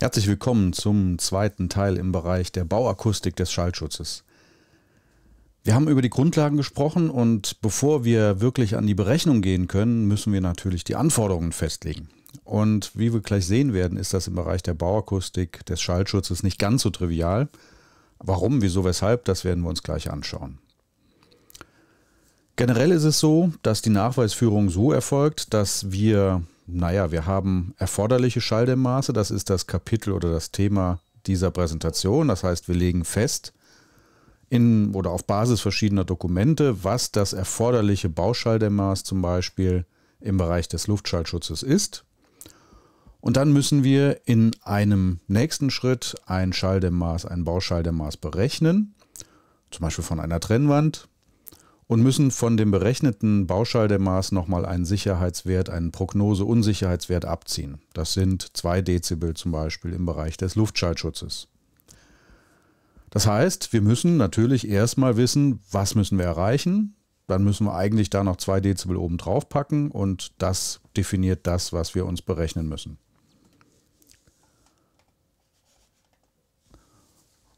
Herzlich willkommen zum zweiten Teil im Bereich der Bauakustik des Schallschutzes. Wir haben über die Grundlagen gesprochen und bevor wir wirklich an die Berechnung gehen können, müssen wir natürlich die Anforderungen festlegen. Und wie wir gleich sehen werden, ist das im Bereich der Bauakustik des Schallschutzes nicht ganz so trivial. Warum, wieso, weshalb, das werden wir uns gleich anschauen. Generell ist es so, dass die Nachweisführung so erfolgt, dass wir naja, wir haben erforderliche Schalldämmmaße, das ist das Kapitel oder das Thema dieser Präsentation. Das heißt, wir legen fest in oder auf Basis verschiedener Dokumente, was das erforderliche Bauschalldämmmaß zum Beispiel im Bereich des Luftschallschutzes ist. Und dann müssen wir in einem nächsten Schritt ein Schalldämmmaß, ein Bauschalldämmmaß berechnen, zum Beispiel von einer Trennwand und müssen von dem berechneten Bauschaldemaß nochmal einen Sicherheitswert, einen Prognose-Unsicherheitswert abziehen. Das sind 2 Dezibel zum Beispiel im Bereich des Luftschallschutzes. Das heißt, wir müssen natürlich erstmal wissen, was müssen wir erreichen. Dann müssen wir eigentlich da noch 2 Dezibel oben drauf packen und das definiert das, was wir uns berechnen müssen.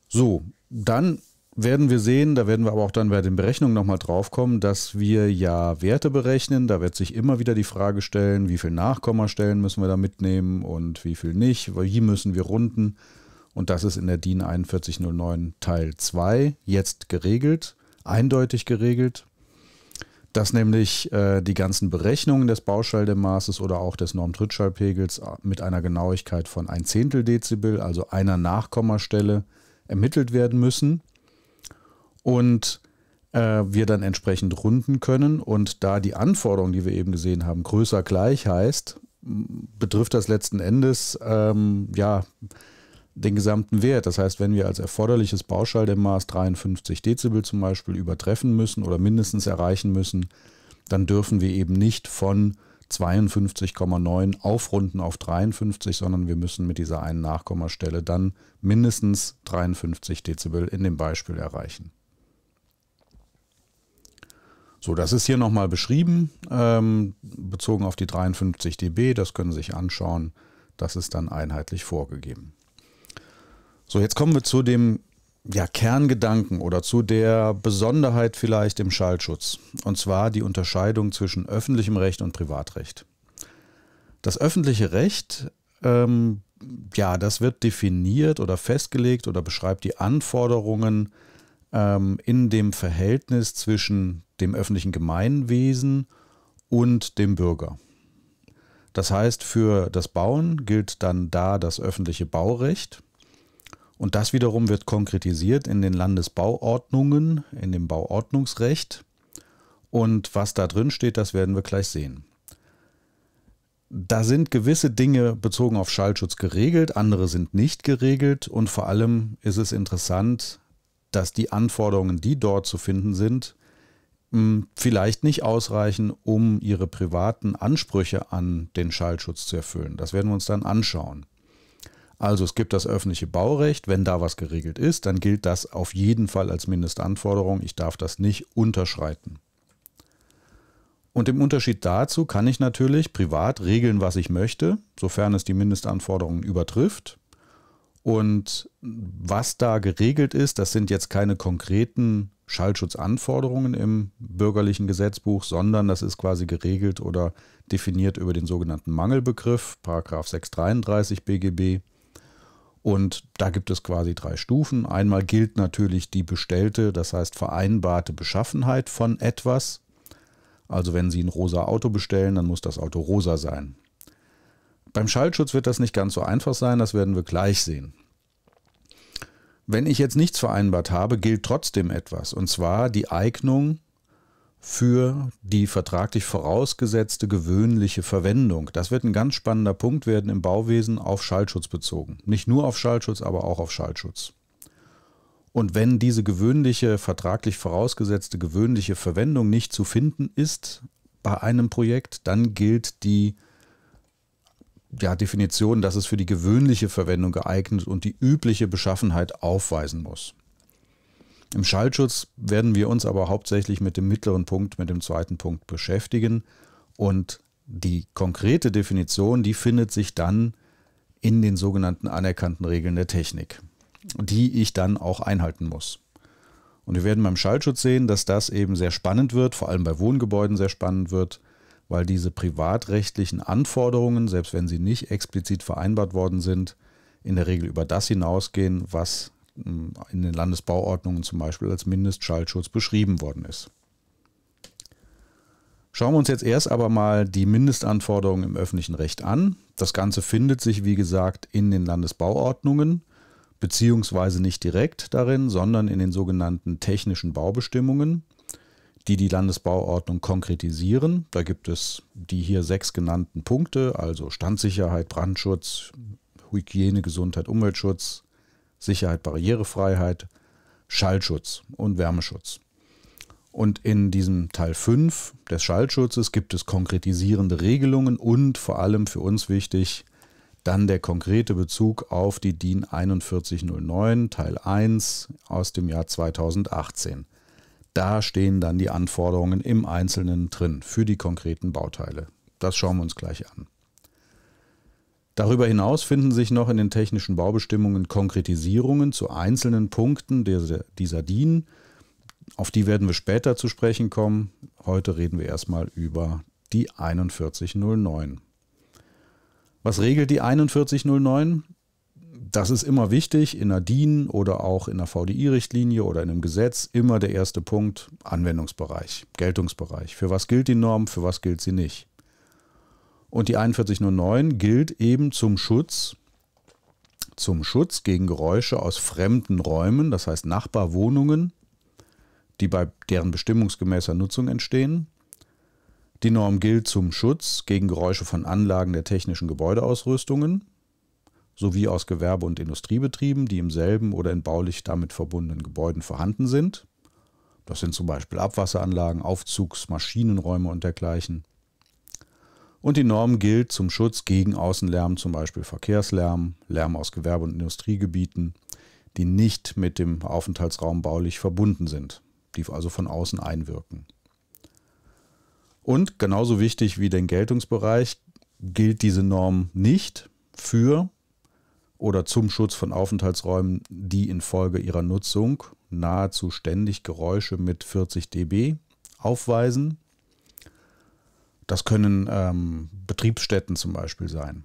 So, dann werden wir sehen, da werden wir aber auch dann bei den Berechnungen nochmal drauf kommen, dass wir ja Werte berechnen. Da wird sich immer wieder die Frage stellen, wie viel Nachkommastellen müssen wir da mitnehmen und wie viel nicht, wie müssen wir runden. Und das ist in der DIN 4109 Teil 2 jetzt geregelt, eindeutig geregelt, dass nämlich äh, die ganzen Berechnungen des Bauschallmaßes oder auch des Normtrittschallpegels äh, mit einer Genauigkeit von ein Zehntel Dezibel, also einer Nachkommastelle, ermittelt werden müssen und äh, wir dann entsprechend runden können. Und da die Anforderung, die wir eben gesehen haben, größer gleich heißt, betrifft das letzten Endes ähm, ja den gesamten Wert. Das heißt, wenn wir als erforderliches Pauschaldämmmaß 53 Dezibel zum Beispiel übertreffen müssen oder mindestens erreichen müssen, dann dürfen wir eben nicht von 52,9 aufrunden auf 53, sondern wir müssen mit dieser einen Nachkommastelle dann mindestens 53 Dezibel in dem Beispiel erreichen. So, das ist hier nochmal beschrieben, ähm, bezogen auf die 53 dB. Das können Sie sich anschauen. Das ist dann einheitlich vorgegeben. So, jetzt kommen wir zu dem ja, Kerngedanken oder zu der Besonderheit vielleicht im Schallschutz. Und zwar die Unterscheidung zwischen öffentlichem Recht und Privatrecht. Das öffentliche Recht, ähm, ja, das wird definiert oder festgelegt oder beschreibt die Anforderungen ähm, in dem Verhältnis zwischen dem öffentlichen Gemeinwesen und dem Bürger. Das heißt, für das Bauen gilt dann da das öffentliche Baurecht. Und das wiederum wird konkretisiert in den Landesbauordnungen, in dem Bauordnungsrecht. Und was da drin steht, das werden wir gleich sehen. Da sind gewisse Dinge bezogen auf Schallschutz geregelt, andere sind nicht geregelt und vor allem ist es interessant, dass die Anforderungen, die dort zu finden sind, hm, vielleicht nicht ausreichen, um ihre privaten Ansprüche an den Schallschutz zu erfüllen. Das werden wir uns dann anschauen. Also es gibt das öffentliche Baurecht, wenn da was geregelt ist, dann gilt das auf jeden Fall als Mindestanforderung. Ich darf das nicht unterschreiten. Und im Unterschied dazu kann ich natürlich privat regeln, was ich möchte, sofern es die Mindestanforderungen übertrifft. Und was da geregelt ist, das sind jetzt keine konkreten Schallschutzanforderungen im bürgerlichen Gesetzbuch, sondern das ist quasi geregelt oder definiert über den sogenannten Mangelbegriff, Paragraf 633 BGB. Und da gibt es quasi drei Stufen. Einmal gilt natürlich die bestellte, das heißt vereinbarte Beschaffenheit von etwas. Also wenn Sie ein rosa Auto bestellen, dann muss das Auto rosa sein. Beim Schallschutz wird das nicht ganz so einfach sein, das werden wir gleich sehen. Wenn ich jetzt nichts vereinbart habe, gilt trotzdem etwas, und zwar die Eignung für die vertraglich vorausgesetzte gewöhnliche Verwendung. Das wird ein ganz spannender Punkt werden im Bauwesen auf Schallschutz bezogen. Nicht nur auf Schallschutz, aber auch auf Schallschutz. Und wenn diese gewöhnliche, vertraglich vorausgesetzte gewöhnliche Verwendung nicht zu finden ist bei einem Projekt, dann gilt die ja, Definition, dass es für die gewöhnliche Verwendung geeignet und die übliche Beschaffenheit aufweisen muss. Im Schallschutz werden wir uns aber hauptsächlich mit dem mittleren Punkt, mit dem zweiten Punkt beschäftigen und die konkrete Definition, die findet sich dann in den sogenannten anerkannten Regeln der Technik, die ich dann auch einhalten muss. Und wir werden beim Schallschutz sehen, dass das eben sehr spannend wird, vor allem bei Wohngebäuden sehr spannend wird, weil diese privatrechtlichen Anforderungen, selbst wenn sie nicht explizit vereinbart worden sind, in der Regel über das hinausgehen, was mm, in den Landesbauordnungen zum Beispiel als Mindestschallschutz beschrieben worden ist. Schauen wir uns jetzt erst aber mal die Mindestanforderungen im öffentlichen Recht an. Das Ganze findet sich, wie gesagt, in den Landesbauordnungen, beziehungsweise nicht direkt darin, sondern in den sogenannten technischen Baubestimmungen die die Landesbauordnung konkretisieren. Da gibt es die hier sechs genannten Punkte, also Standsicherheit, Brandschutz, Hygiene, Gesundheit, Umweltschutz, Sicherheit, Barrierefreiheit, Schallschutz und Wärmeschutz. Und in diesem Teil 5 des Schallschutzes gibt es konkretisierende Regelungen und vor allem für uns wichtig, dann der konkrete Bezug auf die DIN 4109 Teil 1 aus dem Jahr 2018. Da stehen dann die Anforderungen im Einzelnen drin für die konkreten Bauteile. Das schauen wir uns gleich an. Darüber hinaus finden sich noch in den technischen Baubestimmungen Konkretisierungen zu einzelnen Punkten dieser, dieser DIN. Auf die werden wir später zu sprechen kommen. Heute reden wir erstmal über die 4109. Was regelt die 4109? das ist immer wichtig in der DIN oder auch in der VDI-Richtlinie oder in einem Gesetz. Immer der erste Punkt, Anwendungsbereich, Geltungsbereich. Für was gilt die Norm, für was gilt sie nicht? Und die 4109 gilt eben zum Schutz, zum Schutz gegen Geräusche aus fremden Räumen, das heißt Nachbarwohnungen, die bei deren bestimmungsgemäßer Nutzung entstehen. Die Norm gilt zum Schutz gegen Geräusche von Anlagen der technischen Gebäudeausrüstungen sowie aus Gewerbe- und Industriebetrieben, die im selben oder in baulich damit verbundenen Gebäuden vorhanden sind. Das sind zum Beispiel Abwasseranlagen, Aufzugs-, Maschinenräume und dergleichen. Und die Norm gilt zum Schutz gegen Außenlärm, zum Beispiel Verkehrslärm, Lärm aus Gewerbe- und Industriegebieten, die nicht mit dem Aufenthaltsraum baulich verbunden sind, die also von außen einwirken. Und genauso wichtig wie den Geltungsbereich gilt diese Norm nicht für oder zum Schutz von Aufenthaltsräumen, die infolge ihrer Nutzung nahezu ständig Geräusche mit 40 dB aufweisen. Das können ähm, Betriebsstätten zum Beispiel sein.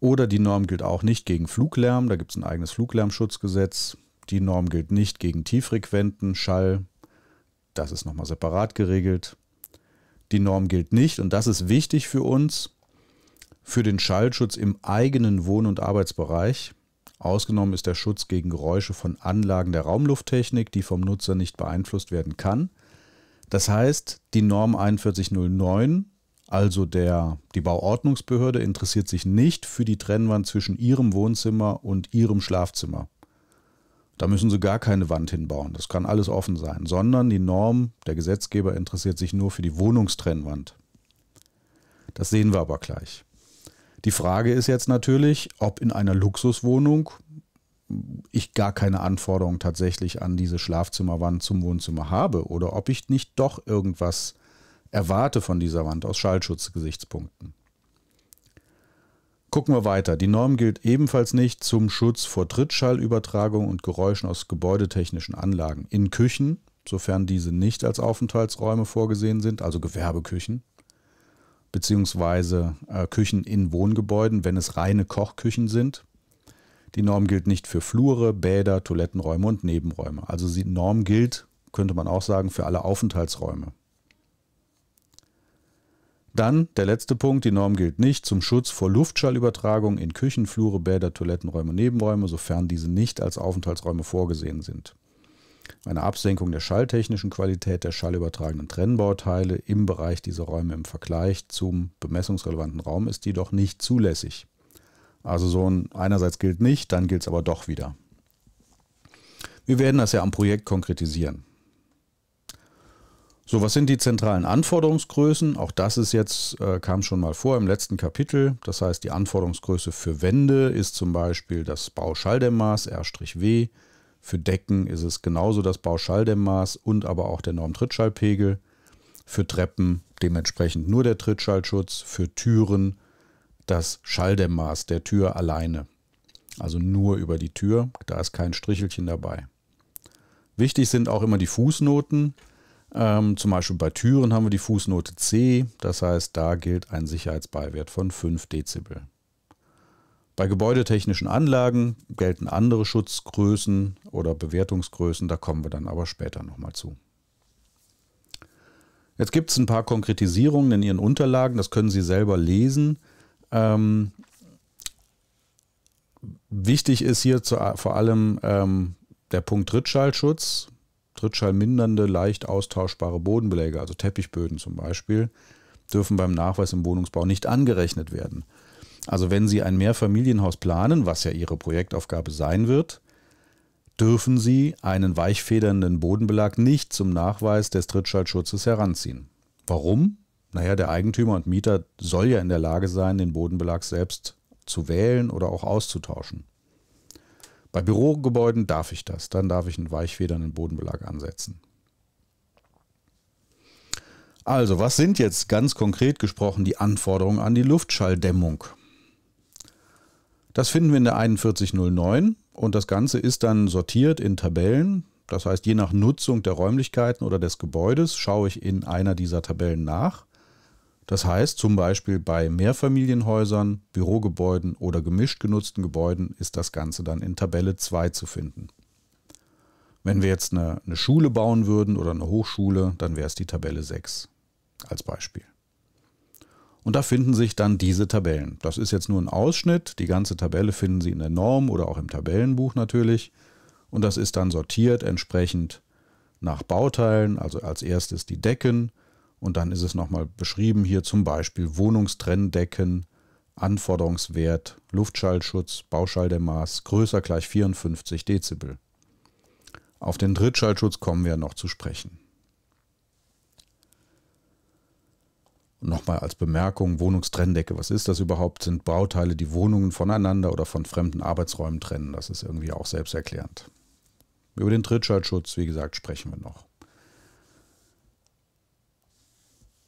Oder die Norm gilt auch nicht gegen Fluglärm, da gibt es ein eigenes Fluglärmschutzgesetz. Die Norm gilt nicht gegen tieffrequenten Schall, das ist nochmal separat geregelt. Die Norm gilt nicht, und das ist wichtig für uns, für den Schallschutz im eigenen Wohn- und Arbeitsbereich. Ausgenommen ist der Schutz gegen Geräusche von Anlagen der Raumlufttechnik, die vom Nutzer nicht beeinflusst werden kann. Das heißt, die Norm 4109, also der, die Bauordnungsbehörde, interessiert sich nicht für die Trennwand zwischen ihrem Wohnzimmer und ihrem Schlafzimmer. Da müssen sie gar keine Wand hinbauen, das kann alles offen sein, sondern die Norm, der Gesetzgeber interessiert sich nur für die Wohnungstrennwand. Das sehen wir aber gleich. Die Frage ist jetzt natürlich, ob in einer Luxuswohnung ich gar keine Anforderungen tatsächlich an diese Schlafzimmerwand zum Wohnzimmer habe oder ob ich nicht doch irgendwas erwarte von dieser Wand aus Schallschutzgesichtspunkten. Gucken wir weiter. Die Norm gilt ebenfalls nicht zum Schutz vor Trittschallübertragung und Geräuschen aus gebäudetechnischen Anlagen in Küchen, sofern diese nicht als Aufenthaltsräume vorgesehen sind, also Gewerbeküchen, beziehungsweise äh, Küchen in Wohngebäuden, wenn es reine Kochküchen sind. Die Norm gilt nicht für Flure, Bäder, Toilettenräume und Nebenräume. Also die Norm gilt, könnte man auch sagen, für alle Aufenthaltsräume. Dann der letzte Punkt, die Norm gilt nicht zum Schutz vor Luftschallübertragung in Küchen, Flure, Bäder, Toilettenräume, und Nebenräume, sofern diese nicht als Aufenthaltsräume vorgesehen sind eine Absenkung der schalltechnischen Qualität der schallübertragenden Trennbauteile im Bereich dieser Räume im Vergleich zum bemessungsrelevanten Raum ist jedoch nicht zulässig. Also so ein einerseits gilt nicht, dann gilt es aber doch wieder. Wir werden das ja am Projekt konkretisieren. So, was sind die zentralen Anforderungsgrößen? Auch das ist jetzt, äh, kam schon mal vor im letzten Kapitel. Das heißt, die Anforderungsgröße für Wände ist zum Beispiel das Bauschalldämmmaß R-W, für Decken ist es genauso das Bauschalldämmmaß und aber auch der Normtrittschallpegel. Für Treppen dementsprechend nur der Trittschallschutz. Für Türen das Schalldämmmaß der Tür alleine. Also nur über die Tür, da ist kein Strichelchen dabei. Wichtig sind auch immer die Fußnoten. Ähm, zum Beispiel bei Türen haben wir die Fußnote C, das heißt, da gilt ein Sicherheitsbeiwert von 5 Dezibel. Bei gebäudetechnischen Anlagen gelten andere Schutzgrößen oder Bewertungsgrößen, da kommen wir dann aber später nochmal zu. Jetzt gibt es ein paar Konkretisierungen in Ihren Unterlagen, das können Sie selber lesen. Ähm, wichtig ist hier zu, vor allem ähm, der Punkt Drittschallschutz, drittschallmindernde, leicht austauschbare Bodenbeläge, also Teppichböden zum Beispiel, dürfen beim Nachweis im Wohnungsbau nicht angerechnet werden. Also wenn Sie ein Mehrfamilienhaus planen, was ja Ihre Projektaufgabe sein wird, dürfen Sie einen weichfedernden Bodenbelag nicht zum Nachweis des Trittschallschutzes heranziehen. Warum? Naja, der Eigentümer und Mieter soll ja in der Lage sein, den Bodenbelag selbst zu wählen oder auch auszutauschen. Bei Bürogebäuden darf ich das, dann darf ich einen weichfedernden Bodenbelag ansetzen. Also, was sind jetzt ganz konkret gesprochen die Anforderungen an die Luftschalldämmung? Das finden wir in der 4109 und das Ganze ist dann sortiert in Tabellen. Das heißt, je nach Nutzung der Räumlichkeiten oder des Gebäudes schaue ich in einer dieser Tabellen nach. Das heißt, zum Beispiel bei Mehrfamilienhäusern, Bürogebäuden oder gemischt genutzten Gebäuden ist das Ganze dann in Tabelle 2 zu finden. Wenn wir jetzt eine, eine Schule bauen würden oder eine Hochschule, dann wäre es die Tabelle 6 als Beispiel. Und da finden sich dann diese Tabellen. Das ist jetzt nur ein Ausschnitt. Die ganze Tabelle finden Sie in der Norm oder auch im Tabellenbuch natürlich. Und das ist dann sortiert entsprechend nach Bauteilen, also als erstes die Decken. Und dann ist es nochmal beschrieben hier zum Beispiel Wohnungstrenndecken, Anforderungswert, Luftschallschutz, Bauschalldämmmaß größer gleich 54 Dezibel. Auf den Drittschallschutz kommen wir noch zu sprechen. Nochmal als Bemerkung, Wohnungstrenndecke, was ist das überhaupt? Sind Bauteile, die Wohnungen voneinander oder von fremden Arbeitsräumen trennen? Das ist irgendwie auch selbsterklärend. Über den Trittschaltschutz, wie gesagt, sprechen wir noch.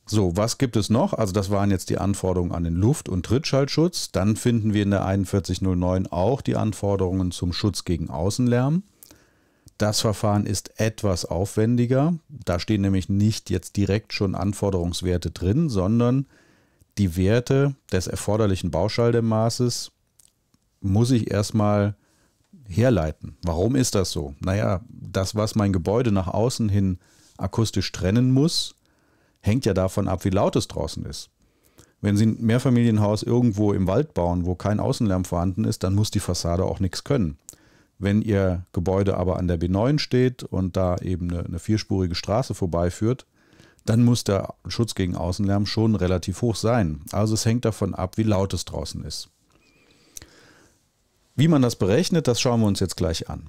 So, was gibt es noch? Also das waren jetzt die Anforderungen an den Luft- und Trittschaltschutz. Dann finden wir in der 4109 auch die Anforderungen zum Schutz gegen Außenlärm. Das Verfahren ist etwas aufwendiger. Da stehen nämlich nicht jetzt direkt schon Anforderungswerte drin, sondern die Werte des erforderlichen Bauschaldemaßes muss ich erstmal herleiten. Warum ist das so? Naja, das, was mein Gebäude nach außen hin akustisch trennen muss, hängt ja davon ab, wie laut es draußen ist. Wenn Sie ein Mehrfamilienhaus irgendwo im Wald bauen, wo kein Außenlärm vorhanden ist, dann muss die Fassade auch nichts können. Wenn Ihr Gebäude aber an der B9 steht und da eben eine, eine vierspurige Straße vorbeiführt, dann muss der Schutz gegen Außenlärm schon relativ hoch sein. Also es hängt davon ab, wie laut es draußen ist. Wie man das berechnet, das schauen wir uns jetzt gleich an.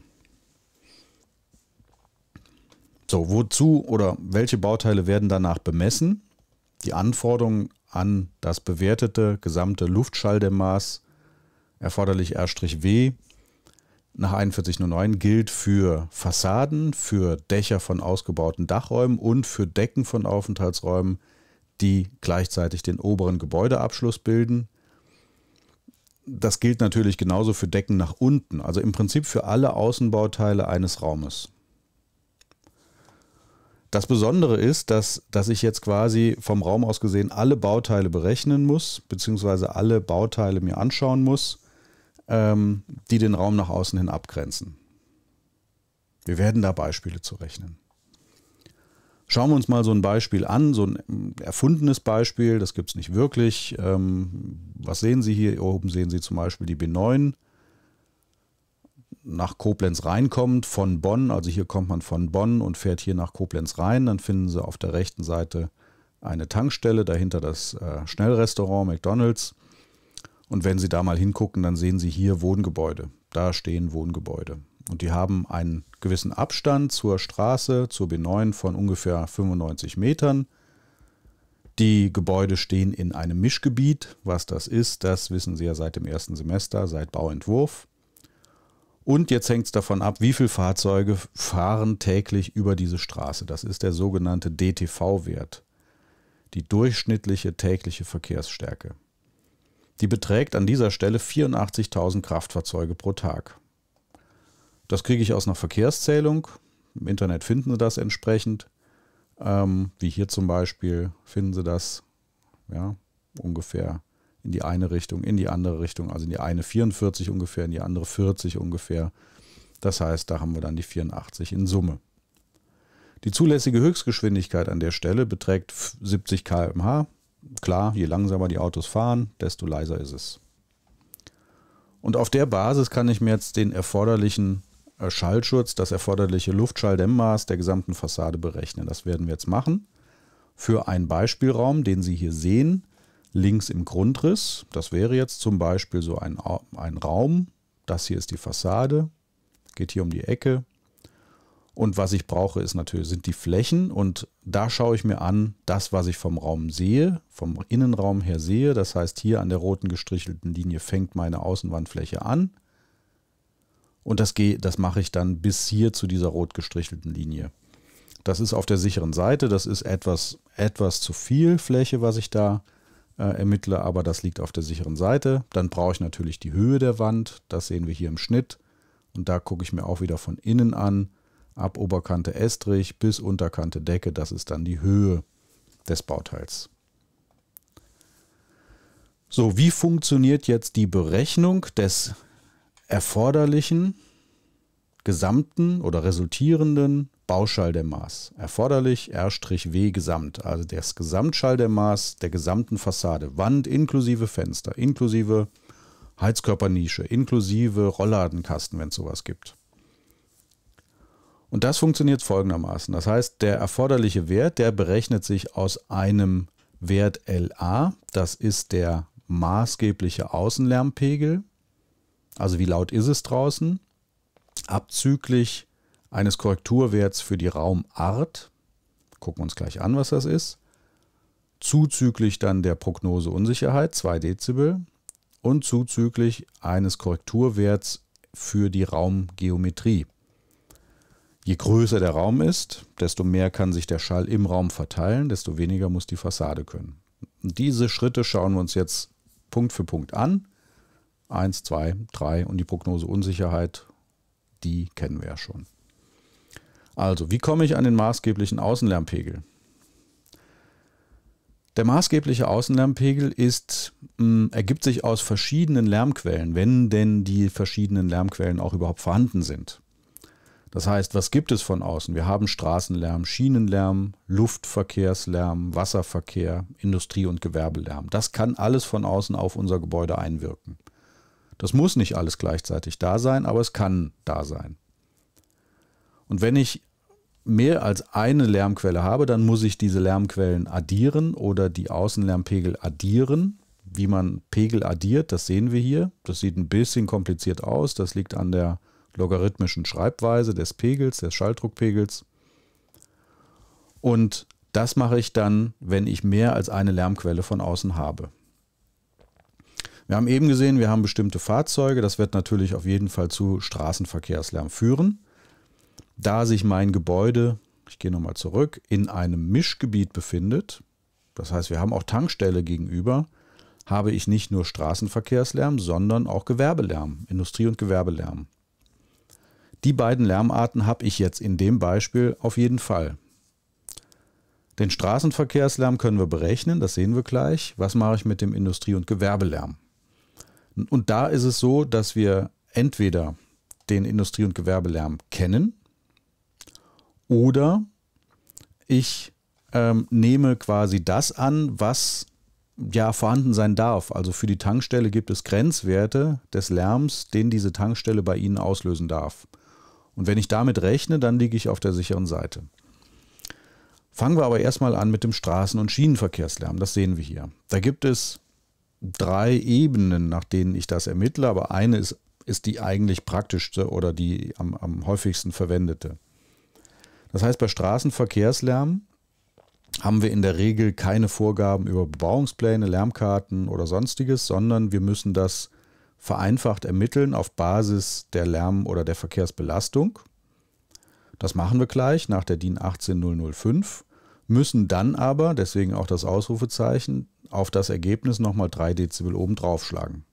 So, wozu oder welche Bauteile werden danach bemessen? Die Anforderungen an das bewertete gesamte Luftschalldämmmaß erforderlich R-W nach 4109 gilt für Fassaden, für Dächer von ausgebauten Dachräumen und für Decken von Aufenthaltsräumen, die gleichzeitig den oberen Gebäudeabschluss bilden. Das gilt natürlich genauso für Decken nach unten, also im Prinzip für alle Außenbauteile eines Raumes. Das Besondere ist, dass, dass ich jetzt quasi vom Raum aus gesehen alle Bauteile berechnen muss, beziehungsweise alle Bauteile mir anschauen muss ähm, die den Raum nach außen hin abgrenzen. Wir werden da Beispiele zu rechnen. Schauen wir uns mal so ein Beispiel an, so ein mm, erfundenes Beispiel, das gibt es nicht wirklich. Ähm, was sehen Sie hier? oben sehen Sie zum Beispiel die B9 nach Koblenz reinkommt von Bonn. Also hier kommt man von Bonn und fährt hier nach Koblenz rein. Dann finden Sie auf der rechten Seite eine Tankstelle, dahinter das äh, Schnellrestaurant McDonald's. Und wenn Sie da mal hingucken, dann sehen Sie hier Wohngebäude. Da stehen Wohngebäude. Und die haben einen gewissen Abstand zur Straße, zur B9 von ungefähr 95 Metern. Die Gebäude stehen in einem Mischgebiet. Was das ist, das wissen Sie ja seit dem ersten Semester, seit Bauentwurf. Und jetzt hängt es davon ab, wie viele Fahrzeuge fahren täglich über diese Straße. Das ist der sogenannte DTV-Wert, die durchschnittliche tägliche Verkehrsstärke. Die beträgt an dieser Stelle 84.000 Kraftfahrzeuge pro Tag. Das kriege ich aus einer Verkehrszählung. Im Internet finden Sie das entsprechend. Ähm, wie hier zum Beispiel finden Sie das ja, ungefähr in die eine Richtung, in die andere Richtung, also in die eine 44 ungefähr, in die andere 40 ungefähr. Das heißt, da haben wir dann die 84 in Summe. Die zulässige Höchstgeschwindigkeit an der Stelle beträgt 70 km/h. Klar, je langsamer die Autos fahren, desto leiser ist es. Und auf der Basis kann ich mir jetzt den erforderlichen äh, Schallschutz, das erforderliche Luftschalldämmmaß der gesamten Fassade berechnen. Das werden wir jetzt machen. Für einen Beispielraum, den Sie hier sehen, links im Grundriss. Das wäre jetzt zum Beispiel so ein, ein Raum. Das hier ist die Fassade. Geht hier um die Ecke. Und was ich brauche, ist natürlich, sind die Flächen. Und da schaue ich mir an, das, was ich vom Raum sehe, vom Innenraum her sehe. Das heißt, hier an der roten gestrichelten Linie fängt meine Außenwandfläche an. Und das, gehe, das mache ich dann bis hier zu dieser rot gestrichelten Linie. Das ist auf der sicheren Seite. Das ist etwas, etwas zu viel Fläche, was ich da äh, ermittle, aber das liegt auf der sicheren Seite. Dann brauche ich natürlich die Höhe der Wand. Das sehen wir hier im Schnitt. Und da gucke ich mir auch wieder von innen an ab Oberkante Estrich bis Unterkante Decke, das ist dann die Höhe des Bauteils. So, wie funktioniert jetzt die Berechnung des erforderlichen gesamten oder resultierenden Bauschalldämmmaß? Erforderlich R-W gesamt, also das Gesamtschalldämmmaß der gesamten Fassade, Wand inklusive Fenster, inklusive Heizkörpernische, inklusive Rollladenkasten, wenn es sowas gibt. Und das funktioniert folgendermaßen. Das heißt, der erforderliche Wert, der berechnet sich aus einem Wert LA. Das ist der maßgebliche Außenlärmpegel. Also wie laut ist es draußen? Abzüglich eines Korrekturwerts für die Raumart. Gucken wir uns gleich an, was das ist. Zuzüglich dann der Prognose Unsicherheit, 2 Dezibel. Und zuzüglich eines Korrekturwerts für die Raumgeometrie, Je größer der Raum ist, desto mehr kann sich der Schall im Raum verteilen, desto weniger muss die Fassade können. Und diese Schritte schauen wir uns jetzt Punkt für Punkt an. Eins, zwei, drei und die Prognose Unsicherheit, die kennen wir ja schon. Also, wie komme ich an den maßgeblichen Außenlärmpegel? Der maßgebliche Außenlärmpegel ist, mh, hm, ergibt sich aus verschiedenen Lärmquellen, wenn denn die verschiedenen Lärmquellen auch überhaupt vorhanden sind. Das heißt, was gibt es von außen? Wir haben Straßenlärm, Schienenlärm, Luftverkehrslärm, Wasserverkehr, Industrie- und Gewerbelärm. Das kann alles von außen auf unser Gebäude einwirken. Das muss nicht alles gleichzeitig da sein, aber es kann da sein. Und wenn ich mehr als eine Lärmquelle habe, dann muss ich diese Lärmquellen addieren oder die Außenlärmpegel addieren. Wie man Pegel addiert, das sehen wir hier. Das sieht ein bisschen kompliziert aus. Das liegt an der logarithmischen Schreibweise des Pegels, des Schalldruckpegels. Und das mache ich dann, wenn ich mehr als eine Lärmquelle von außen habe. Wir haben eben gesehen, wir haben bestimmte Fahrzeuge. Das wird natürlich auf jeden Fall zu Straßenverkehrslärm führen. Da sich mein Gebäude, ich gehe nochmal zurück, in einem Mischgebiet befindet, das heißt, wir haben auch Tankstelle gegenüber, habe ich nicht nur Straßenverkehrslärm, sondern auch Gewerbelärm, Industrie- und Gewerbelärm. Die beiden Lärmarten habe ich jetzt in dem Beispiel auf jeden Fall. Den Straßenverkehrslärm können wir berechnen, das sehen wir gleich. Was mache ich mit dem Industrie- und Gewerbelärm? Und da ist es so, dass wir entweder den Industrie- und Gewerbelärm kennen oder ich ähm, nehme quasi das an, was ja vorhanden sein darf. Also für die Tankstelle gibt es Grenzwerte des Lärms, den diese Tankstelle bei Ihnen auslösen darf. Und wenn ich damit rechne, dann liege ich auf der sicheren Seite. Fangen wir aber erstmal an mit dem Straßen- und Schienenverkehrslärm. Das sehen wir hier. Da gibt es drei Ebenen, nach denen ich das ermittle, aber eine ist, ist die eigentlich praktischste oder die am, am häufigsten verwendete. Das heißt, bei Straßenverkehrslärm haben wir in der Regel keine Vorgaben über Bebauungspläne, Lärmkarten oder sonstiges, sondern wir müssen das vereinfacht ermitteln auf Basis der Lärm- oder der Verkehrsbelastung. Das machen wir gleich nach der DIN 18005, müssen dann aber, deswegen auch das Ausrufezeichen, auf das Ergebnis nochmal 3 Dezibel oben draufschlagen.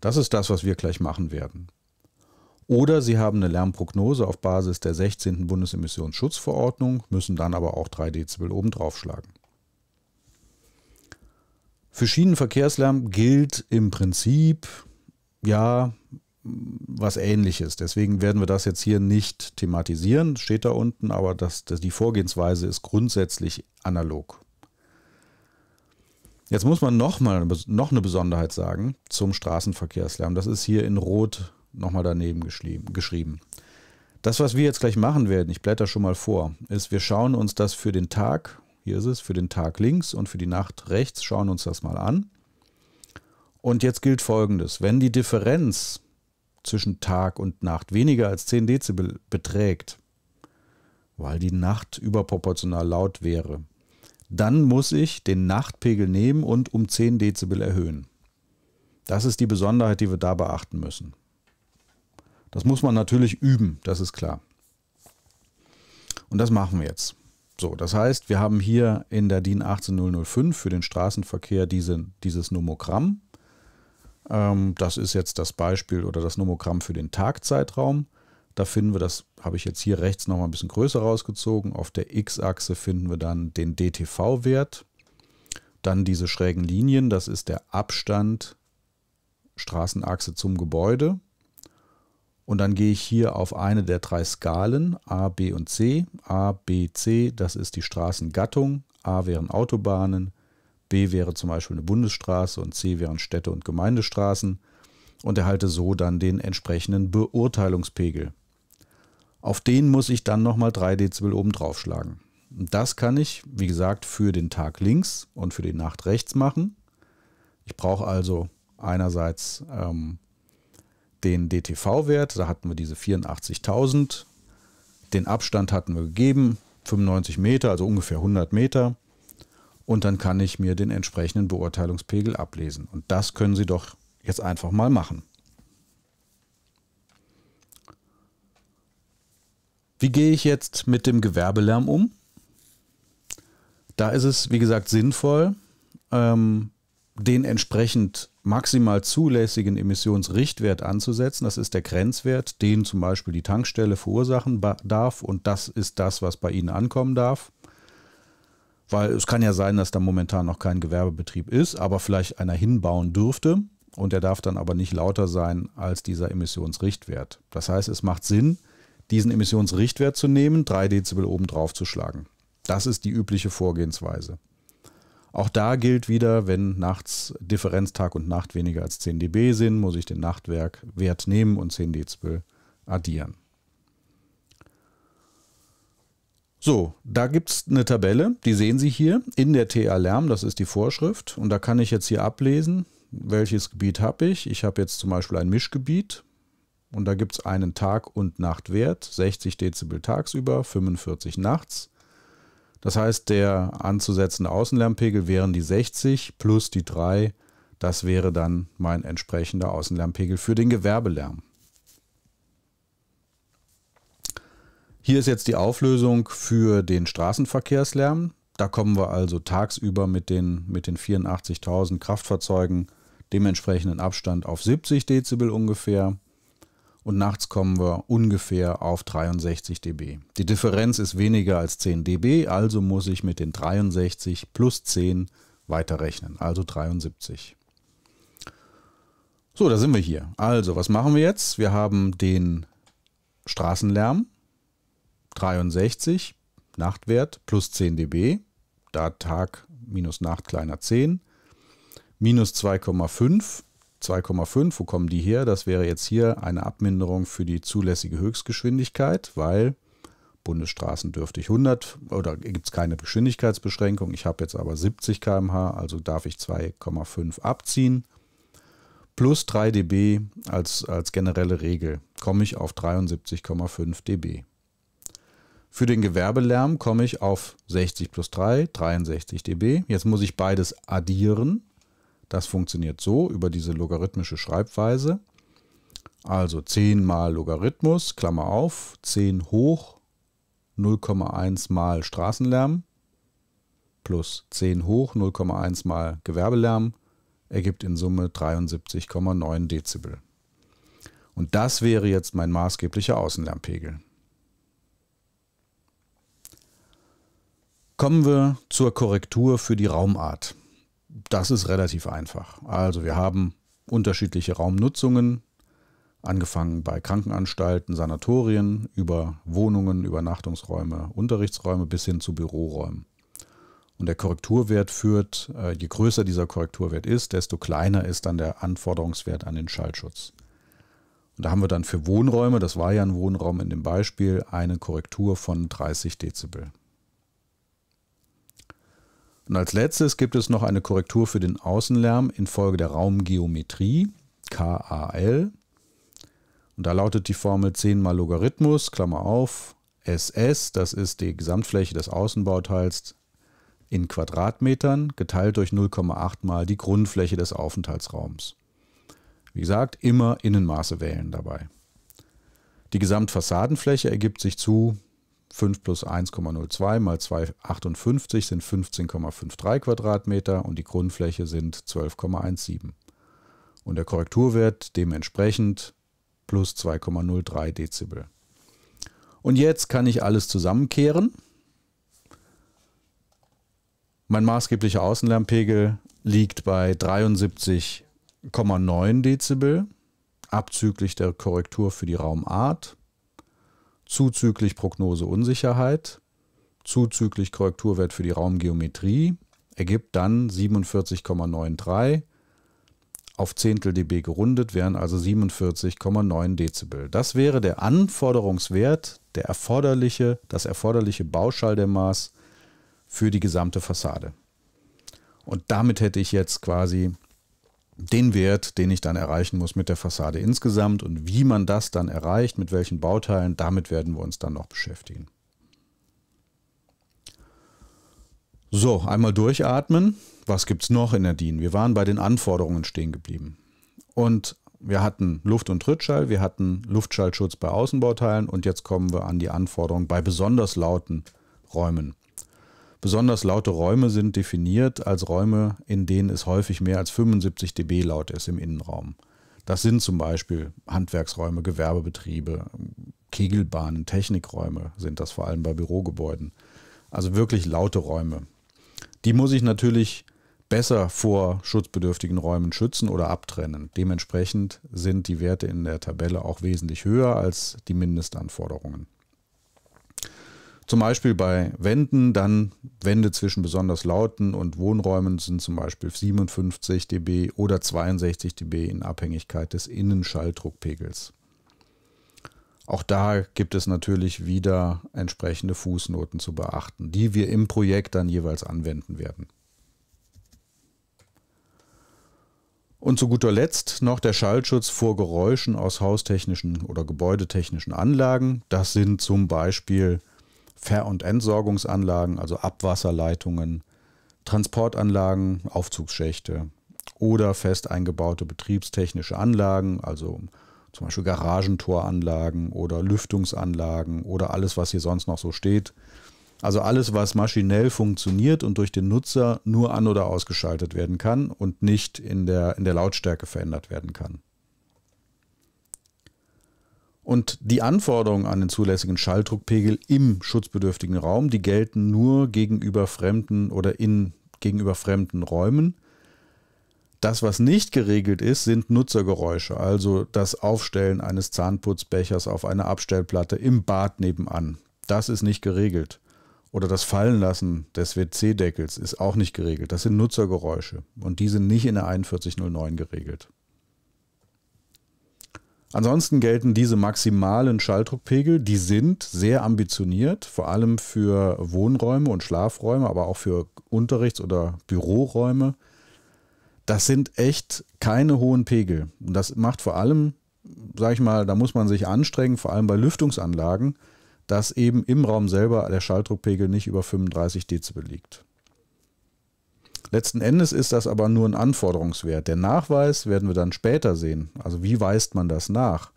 Das ist das, was wir gleich machen werden. Oder Sie haben eine Lärmprognose auf Basis der 16. Bundesemissionsschutzverordnung, müssen dann aber auch 3 Dezibel oben draufschlagen. Für Schienenverkehrslärm gilt im Prinzip ja was ähnliches. Deswegen werden wir das jetzt hier nicht thematisieren, steht da unten, aber das, das die Vorgehensweise ist grundsätzlich analog. Jetzt muss man noch, mal, noch eine Besonderheit sagen zum Straßenverkehrslärm. Das ist hier in Rot nochmal daneben geschrieben. Das, was wir jetzt gleich machen werden, ich blätter schon mal vor, ist, wir schauen uns das für den Tag hier ist es, für den Tag links und für die Nacht rechts. Schauen wir uns das mal an. Und jetzt gilt Folgendes. Wenn die Differenz zwischen Tag und Nacht weniger als 10 Dezibel beträgt, weil die Nacht überproportional laut wäre, dann muss ich den Nachtpegel nehmen und um 10 Dezibel erhöhen. Das ist die Besonderheit, die wir da beachten müssen. Das muss man natürlich üben, das ist klar. Und das machen wir jetzt. So, das heißt, wir haben hier in der DIN 18005 für den Straßenverkehr diese, dieses Nomogramm. Ähm, das ist jetzt das Beispiel oder das Nomogramm für den Tagzeitraum. Da finden wir, das habe ich jetzt hier rechts nochmal ein bisschen größer rausgezogen. Auf der X-Achse finden wir dann den DTV-Wert. Dann diese schrägen Linien, das ist der Abstand Straßenachse zum Gebäude. Und dann gehe ich hier auf eine der drei Skalen, A, B und C. A, B, C, das ist die Straßengattung. A wären Autobahnen, B wäre zum Beispiel eine Bundesstraße und C wären Städte und Gemeindestraßen und erhalte so dann den entsprechenden Beurteilungspegel. Auf den muss ich dann nochmal 3 Dezibel oben draufschlagen. schlagen. Das kann ich, wie gesagt, für den Tag links und für die Nacht rechts machen. Ich brauche also einerseits ähm, den DTV-Wert, da hatten wir diese 84.000. Den Abstand hatten wir gegeben, 95 Meter, also ungefähr 100 Meter. Und dann kann ich mir den entsprechenden Beurteilungspegel ablesen. Und das können Sie doch jetzt einfach mal machen. Wie gehe ich jetzt mit dem Gewerbelärm um? Da ist es, wie gesagt, sinnvoll, ähm, den entsprechend maximal zulässigen Emissionsrichtwert anzusetzen. Das ist der Grenzwert, den zum Beispiel die Tankstelle verursachen darf und das ist das, was bei Ihnen ankommen darf. Weil es kann ja sein, dass da momentan noch kein Gewerbebetrieb ist, aber vielleicht einer hinbauen dürfte und der darf dann aber nicht lauter sein als dieser Emissionsrichtwert. Das heißt, es macht Sinn, diesen Emissionsrichtwert zu nehmen, 3 Dezibel oben drauf zu schlagen. Das ist die übliche Vorgehensweise. Auch da gilt wieder, wenn nachts Differenz Tag und Nacht weniger als 10 dB sind, muss ich den Nachtwerkwert nehmen und 10 Dezibel addieren. So, da gibt es eine Tabelle, die sehen Sie hier in der TA Lärm, das ist die Vorschrift. Und da kann ich jetzt hier ablesen, welches Gebiet habe ich. Ich habe jetzt zum Beispiel ein Mischgebiet und da gibt es einen Tag- und Nachtwert, 60 Dezibel tagsüber, 45 nachts. Das heißt, der anzusetzende Außenlärmpegel wären die 60 plus die 3. Das wäre dann mein entsprechender Außenlärmpegel für den Gewerbelärm. Hier ist jetzt die Auflösung für den Straßenverkehrslärm. Da kommen wir also tagsüber mit den, mit den 84.000 Kraftfahrzeugen dem Abstand auf 70 Dezibel ungefähr und nachts kommen wir ungefähr auf 63 dB. Die Differenz ist weniger als 10 dB, also muss ich mit den 63 plus 10 weiterrechnen, also 73. So, da sind wir hier. Also, was machen wir jetzt? Wir haben den Straßenlärm 63, Nachtwert plus 10 dB, da Tag minus Nacht kleiner 10, minus 2,5 2,5, wo kommen die her? Das wäre jetzt hier eine Abminderung für die zulässige Höchstgeschwindigkeit, weil Bundesstraßen dürfte ich 100 oder gibt es keine Geschwindigkeitsbeschränkung. Ich habe jetzt aber 70 km/h, also darf ich 2,5 abziehen. Plus 3 dB als, als generelle Regel komme ich auf 73,5 dB. Für den Gewerbelärm komme ich auf 60 plus 3, 63 dB. Jetzt muss ich beides addieren. Das funktioniert so über diese logarithmische Schreibweise. Also 10 mal Logarithmus, Klammer auf, 10 hoch 0,1 mal Straßenlärm plus 10 hoch 0,1 mal Gewerbelärm ergibt in Summe 73,9 Dezibel. Und das wäre jetzt mein maßgeblicher Außenlärmpegel. Kommen wir zur Korrektur für die Raumart. Das ist relativ einfach. Also wir haben unterschiedliche Raumnutzungen, angefangen bei Krankenanstalten, Sanatorien, über Wohnungen, Übernachtungsräume, Unterrichtsräume bis hin zu Büroräumen. Und der Korrekturwert führt, äh, je größer dieser Korrekturwert ist, desto kleiner ist dann der Anforderungswert an den Schallschutz. Und da haben wir dann für Wohnräume, das war ja ein Wohnraum in dem Beispiel, eine Korrektur von 30 Dezibel. Und als letztes gibt es noch eine Korrektur für den Außenlärm infolge der Raumgeometrie, KAL. Und da lautet die Formel 10 mal Logarithmus, Klammer auf, SS, das ist die Gesamtfläche des Außenbauteils in Quadratmetern, geteilt durch 0,8 mal die Grundfläche des Aufenthaltsraums. Wie gesagt, immer Innenmaße wählen dabei. Die Gesamtfassadenfläche ergibt sich zu 5 plus 1,02 mal 2,58 sind 15,53 Quadratmeter und die Grundfläche sind 12,17. Und der Korrekturwert dementsprechend plus 2,03 Dezibel. Und jetzt kann ich alles zusammenkehren. Mein maßgeblicher Außenlärmpegel liegt bei 73,9 Dezibel, abzüglich der Korrektur für die Raumart zuzüglich Prognoseunsicherheit, zuzüglich Korrekturwert für die Raumgeometrie, ergibt dann 47,93 auf Zehntel dB gerundet wären also 47,9 Dezibel. Das wäre der Anforderungswert, der erforderliche, das erforderliche Bauschalldämmmaß für die gesamte Fassade. Und damit hätte ich jetzt quasi den Wert, den ich dann erreichen muss mit der Fassade insgesamt und wie man das dann erreicht, mit welchen Bauteilen, damit werden wir uns dann noch beschäftigen. So, einmal durchatmen. Was gibt es noch in der DIN? Wir waren bei den Anforderungen stehen geblieben. Und wir hatten Luft- und Trittschall, wir hatten Luftschallschutz bei Außenbauteilen und jetzt kommen wir an die Anforderungen bei besonders lauten Räumen. Besonders laute Räume sind definiert als Räume, in denen es häufig mehr als 75 dB laut ist im Innenraum. Das sind zum Beispiel Handwerksräume, Gewerbebetriebe, Kegelbahnen, Technikräume sind das vor allem bei Bürogebäuden. Also wirklich laute Räume. Die muss ich natürlich besser vor schutzbedürftigen Räumen schützen oder abtrennen. Dementsprechend sind die Werte in der Tabelle auch wesentlich höher als die Mindestanforderungen. Zum Beispiel bei Wänden, dann Wände zwischen besonders lauten und Wohnräumen sind zum Beispiel 57 dB oder 62 dB in Abhängigkeit des Innenschalldruckpegels. Auch da gibt es natürlich wieder entsprechende Fußnoten zu beachten, die wir im Projekt dann jeweils anwenden werden. Und zu guter Letzt noch der Schallschutz vor Geräuschen aus haustechnischen oder gebäudetechnischen Anlagen. Das sind zum Beispiel Ver- und Entsorgungsanlagen, also Abwasserleitungen, Transportanlagen, Aufzugsschächte oder fest eingebaute betriebstechnische Anlagen, also zum Beispiel Garagentoranlagen oder Lüftungsanlagen oder alles, was hier sonst noch so steht. Also alles, was maschinell funktioniert und durch den Nutzer nur an oder ausgeschaltet werden kann und nicht in der, in der Lautstärke verändert werden kann. Und die Anforderungen an den zulässigen Schalldruckpegel im schutzbedürftigen Raum, die gelten nur gegenüber fremden oder in gegenüber fremden Räumen. Das, was nicht geregelt ist, sind Nutzergeräusche, also das Aufstellen eines Zahnputzbechers auf einer Abstellplatte im Bad nebenan. Das ist nicht geregelt. Oder das Fallenlassen des WC-Deckels ist auch nicht geregelt. Das sind Nutzergeräusche und die sind nicht in der 4109 geregelt. Ansonsten gelten diese maximalen Schalldruckpegel, die sind sehr ambitioniert, vor allem für Wohnräume und Schlafräume, aber auch für Unterrichts- oder Büroräume. Das sind echt keine hohen Pegel. Und das macht vor allem, sag ich mal, da muss man sich anstrengen, vor allem bei Lüftungsanlagen, dass eben im Raum selber der Schalldruckpegel nicht über 35 Dezibel liegt. Letzten Endes ist das aber nur ein Anforderungswert. Der Nachweis werden wir dann später sehen. Also wie weist man das nach?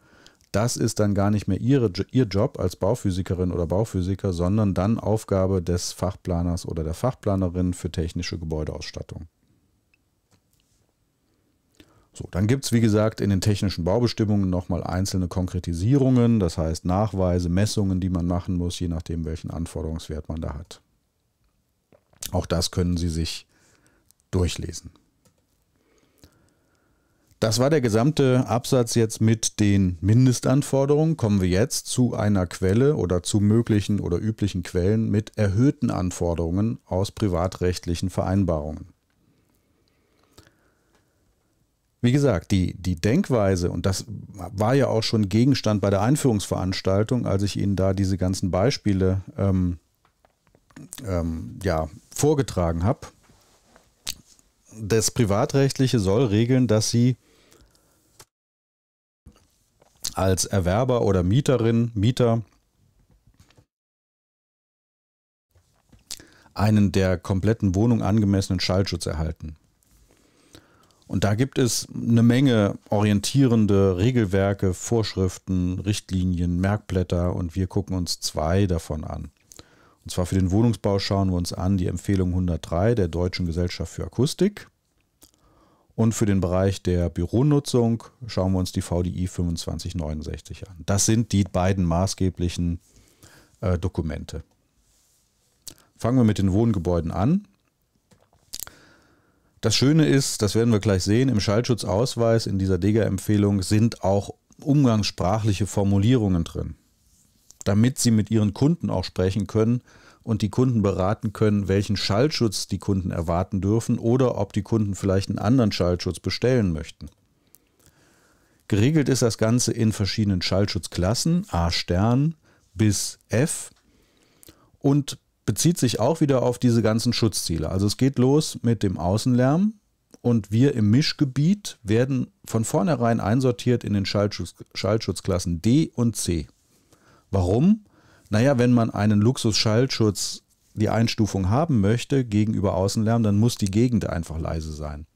Das ist dann gar nicht mehr ihre, ihr Job als Bauphysikerin oder Bauphysiker, sondern dann Aufgabe des Fachplaners oder der Fachplanerin für technische Gebäudeausstattung. So, dann gibt es, wie gesagt, in den technischen Baubestimmungen nochmal einzelne Konkretisierungen, das heißt Nachweise, Messungen, die man machen muss, je nachdem, welchen Anforderungswert man da hat. Auch das können Sie sich durchlesen. Das war der gesamte Absatz jetzt mit den Mindestanforderungen. Kommen wir jetzt zu einer Quelle oder zu möglichen oder üblichen Quellen mit erhöhten Anforderungen aus privatrechtlichen Vereinbarungen. Wie gesagt, die, die Denkweise, und das war ja auch schon Gegenstand bei der Einführungsveranstaltung, als ich Ihnen da diese ganzen Beispiele ähm, ähm, ja, vorgetragen habe, das Privatrechtliche soll regeln, dass sie als Erwerber oder Mieterin, Mieter einen der kompletten Wohnung angemessenen Schallschutz erhalten. Und da gibt es eine Menge orientierende Regelwerke, Vorschriften, Richtlinien, Merkblätter und wir gucken uns zwei davon an. Und zwar für den Wohnungsbau schauen wir uns an die Empfehlung 103 der Deutschen Gesellschaft für Akustik. Und für den Bereich der Büronutzung schauen wir uns die VDI 2569 an. Das sind die beiden maßgeblichen äh, Dokumente. Fangen wir mit den Wohngebäuden an. Das Schöne ist, das werden wir gleich sehen, im Schallschutzausweis in dieser DEGA-Empfehlung sind auch umgangssprachliche Formulierungen drin damit sie mit ihren Kunden auch sprechen können und die Kunden beraten können, welchen Schallschutz die Kunden erwarten dürfen oder ob die Kunden vielleicht einen anderen Schallschutz bestellen möchten. Geregelt ist das Ganze in verschiedenen Schallschutzklassen, A Stern bis F und bezieht sich auch wieder auf diese ganzen Schutzziele. Also es geht los mit dem Außenlärm und wir im Mischgebiet werden von vornherein einsortiert in den Schallschutz, Schallschutzklassen D und C. Warum? Naja, wenn man einen Luxusschallschutz die Einstufung haben möchte gegenüber Außenlärm, dann muss die Gegend einfach leise sein.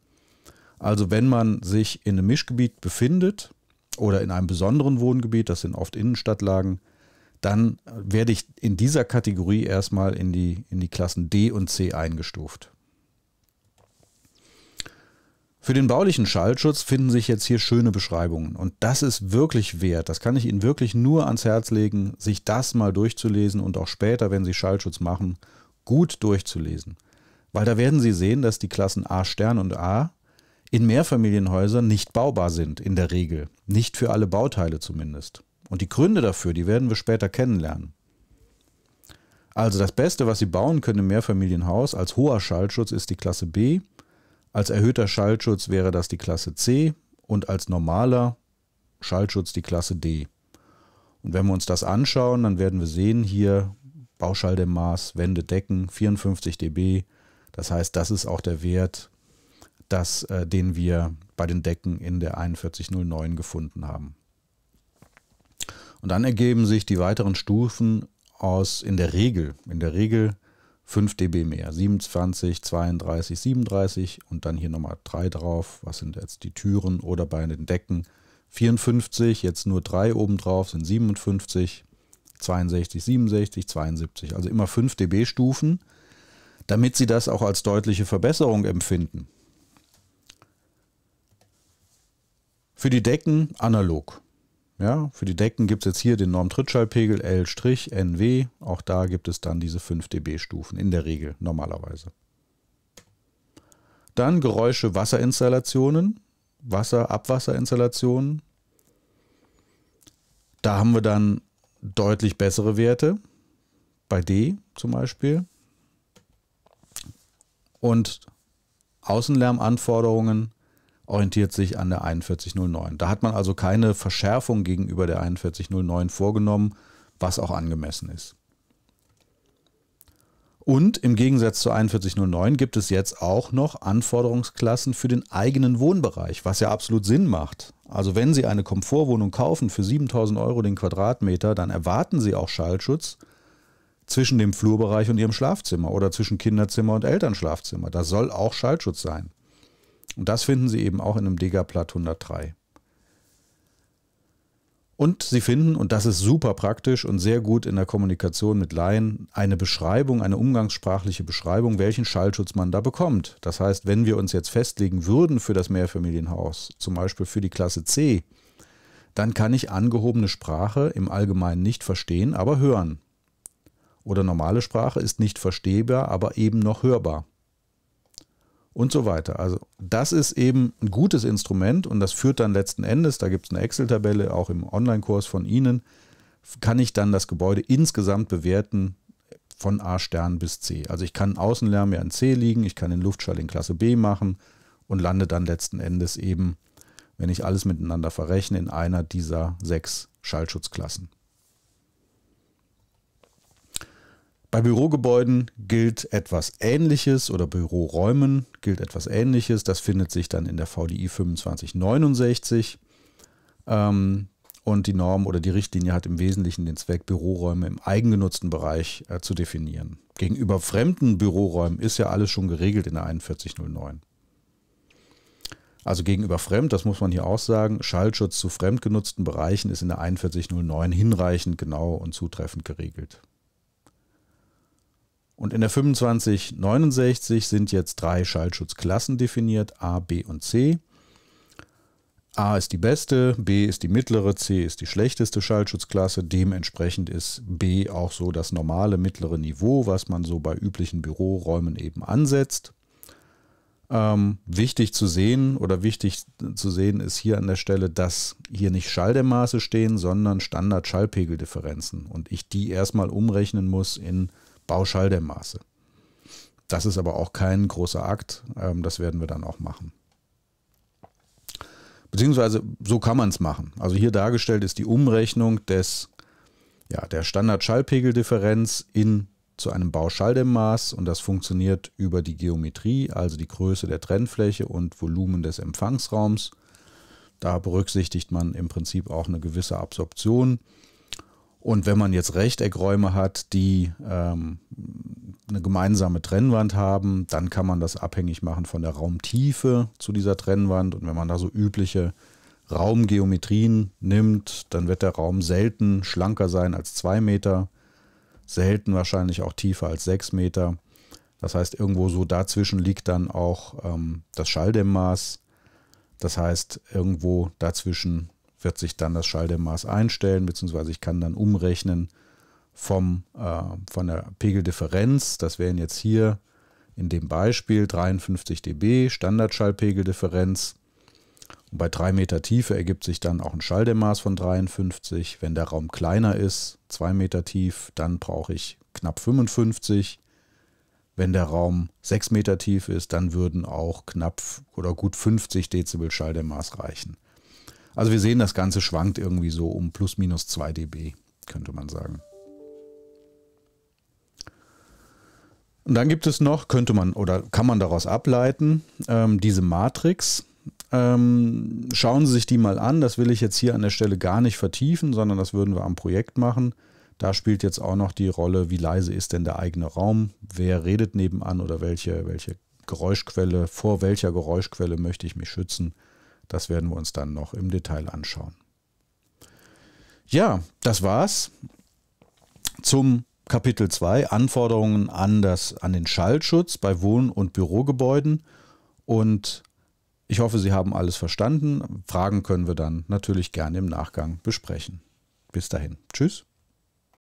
Also wenn man sich in einem Mischgebiet befindet oder in einem besonderen Wohngebiet, das sind oft Innenstadtlagen, dann werde ich in dieser Kategorie erstmal in die, in die Klassen D und C eingestuft. Für den baulichen Schallschutz finden sich jetzt hier schöne Beschreibungen und das ist wirklich wert. Das kann ich Ihnen wirklich nur ans Herz legen, sich das mal durchzulesen und auch später, wenn Sie Schallschutz machen, gut durchzulesen. Weil da werden Sie sehen, dass die Klassen A Stern und A in Mehrfamilienhäusern nicht baubar sind, in der Regel. Nicht für alle Bauteile zumindest. Und die Gründe dafür, die werden wir später kennenlernen. Also das Beste, was Sie bauen können im Mehrfamilienhaus als hoher Schallschutz, ist die Klasse B als erhöhter Schallschutz wäre das die Klasse C und als normaler Schallschutz die Klasse D. Und wenn wir uns das anschauen, dann werden wir sehen hier Bauschalldämmmaß, Wände, Decken, 54 dB. Das heißt, das ist auch der Wert, das, äh, den wir bei den Decken in der 4109 gefunden haben. Und dann ergeben sich die weiteren Stufen aus in der Regel, in der Regel 5 dB mehr. 27, 32, 37 und dann hier nochmal 3 drauf. Was sind jetzt die Türen oder bei den Decken? 54, jetzt nur 3 obendrauf sind 57, 62, 67, 72. Also immer 5 dB Stufen, damit Sie das auch als deutliche Verbesserung empfinden. Für die Decken analog. Ja, für die Decken gibt es jetzt hier den Normtrittschallpegel L-NW. Auch da gibt es dann diese 5 dB-Stufen in der Regel normalerweise. Dann Geräusche Wasserinstallationen, Wasser-Abwasserinstallationen. Da haben wir dann deutlich bessere Werte, bei D zum Beispiel. Und Außenlärmanforderungen orientiert sich an der 4109. Da hat man also keine Verschärfung gegenüber der 4109 vorgenommen, was auch angemessen ist. Und im Gegensatz zur 4109 gibt es jetzt auch noch Anforderungsklassen für den eigenen Wohnbereich, was ja absolut Sinn macht. Also wenn Sie eine Komfortwohnung kaufen für 7000 Euro den Quadratmeter, dann erwarten Sie auch Schallschutz zwischen dem Flurbereich und Ihrem Schlafzimmer oder zwischen Kinderzimmer und Elternschlafzimmer. Da soll auch Schallschutz sein. Und das finden Sie eben auch in einem Degaplat 103. Und Sie finden, und das ist super praktisch und sehr gut in der Kommunikation mit Laien, eine Beschreibung, eine umgangssprachliche Beschreibung, welchen Schallschutz man da bekommt. Das heißt, wenn wir uns jetzt festlegen würden für das Mehrfamilienhaus, zum Beispiel für die Klasse C, dann kann ich angehobene Sprache im Allgemeinen nicht verstehen, aber hören. Oder normale Sprache ist nicht verstehbar, aber eben noch hörbar und so weiter. Also das ist eben ein gutes Instrument und das führt dann letzten Endes, da gibt es eine Excel-Tabelle, auch im Online-Kurs von Ihnen, kann ich dann das Gebäude insgesamt bewerten von A Stern bis C. Also ich kann Außenlärm ja in C liegen, ich kann den Luftschall in Klasse B machen und lande dann letzten Endes eben, wenn ich alles miteinander verrechne, in einer dieser sechs Schallschutzklassen. Bei Bürogebäuden gilt etwas Ähnliches oder Büroräumen gilt etwas Ähnliches. Das findet sich dann in der VDI 2569. Ähm, und die Norm oder die Richtlinie hat im Wesentlichen den Zweck, Büroräume im eigengenutzten Bereich äh, zu definieren. Gegenüber fremden Büroräumen ist ja alles schon geregelt in der 4109. Also gegenüber fremd, das muss man hier auch sagen, Schallschutz zu fremdgenutzten Bereichen ist in der 4109 hinreichend genau und zutreffend geregelt. Und in der 2569 sind jetzt drei Schallschutzklassen definiert, A, B und C. A ist die beste, B ist die mittlere, C ist die schlechteste Schallschutzklasse. Dementsprechend ist B auch so das normale mittlere Niveau, was man so bei üblichen Büroräumen eben ansetzt. Ähm, wichtig zu sehen oder wichtig zu sehen ist hier an der Stelle, dass hier nicht Schalldämmmaße stehen, sondern Standard-Schallpegeldifferenzen und ich die erstmal umrechnen muss in Bauschalldämmmaße. Das ist aber auch kein großer Akt. Ähm, das werden wir dann auch machen. Beziehungsweise so kann man es machen. Also hier dargestellt ist die Umrechnung des, ja, der Standard-Schallpegeldifferenz in zu einem Bauschalldämmmaß und das funktioniert über die Geometrie, also die Größe der Trennfläche und Volumen des Empfangsraums. Da berücksichtigt man im Prinzip auch eine gewisse Absorption und wenn man jetzt Rechteckräume hat, die ähm, eine gemeinsame Trennwand haben, dann kann man das abhängig machen von der Raumtiefe zu dieser Trennwand. Und wenn man da so übliche Raumgeometrien nimmt, dann wird der Raum selten schlanker sein als zwei Meter, selten wahrscheinlich auch tiefer als sechs Meter. Das heißt, irgendwo so dazwischen liegt dann auch ähm, das Schalldämmmaß. Das heißt, irgendwo dazwischen wird sich dann das Schalldämmmaß einstellen, beziehungsweise ich kann dann umrechnen vom, äh, von der Pegeldifferenz. Das wären jetzt hier in dem Beispiel 53 dB Standardschallpegeldifferenz. Und bei 3 Meter Tiefe ergibt sich dann auch ein Schalldämmmaß von 53. Wenn der Raum kleiner ist, 2 Meter tief, dann brauche ich knapp 55. Wenn der Raum 6 Meter tief ist, dann würden auch knapp oder gut 50 Dezibel Schalldämmmaß reichen. Also wir sehen, das Ganze schwankt irgendwie so um plus minus 2 dB, könnte man sagen. Und dann gibt es noch, könnte man oder kann man daraus ableiten, ähm, diese Matrix. Ähm, schauen Sie sich die mal an. Das will ich jetzt hier an der Stelle gar nicht vertiefen, sondern das würden wir am Projekt machen. Da spielt jetzt auch noch die Rolle, wie leise ist denn der eigene Raum, wer redet nebenan oder welche, welche Geräuschquelle, vor welcher Geräuschquelle möchte ich mich schützen. Das werden wir uns dann noch im Detail anschauen. Ja, das war's zum Kapitel 2 Anforderungen an, das, an den Schallschutz bei Wohn- und Bürogebäuden. Und ich hoffe, Sie haben alles verstanden. Fragen können wir dann natürlich gerne im Nachgang besprechen. Bis dahin. Tschüss.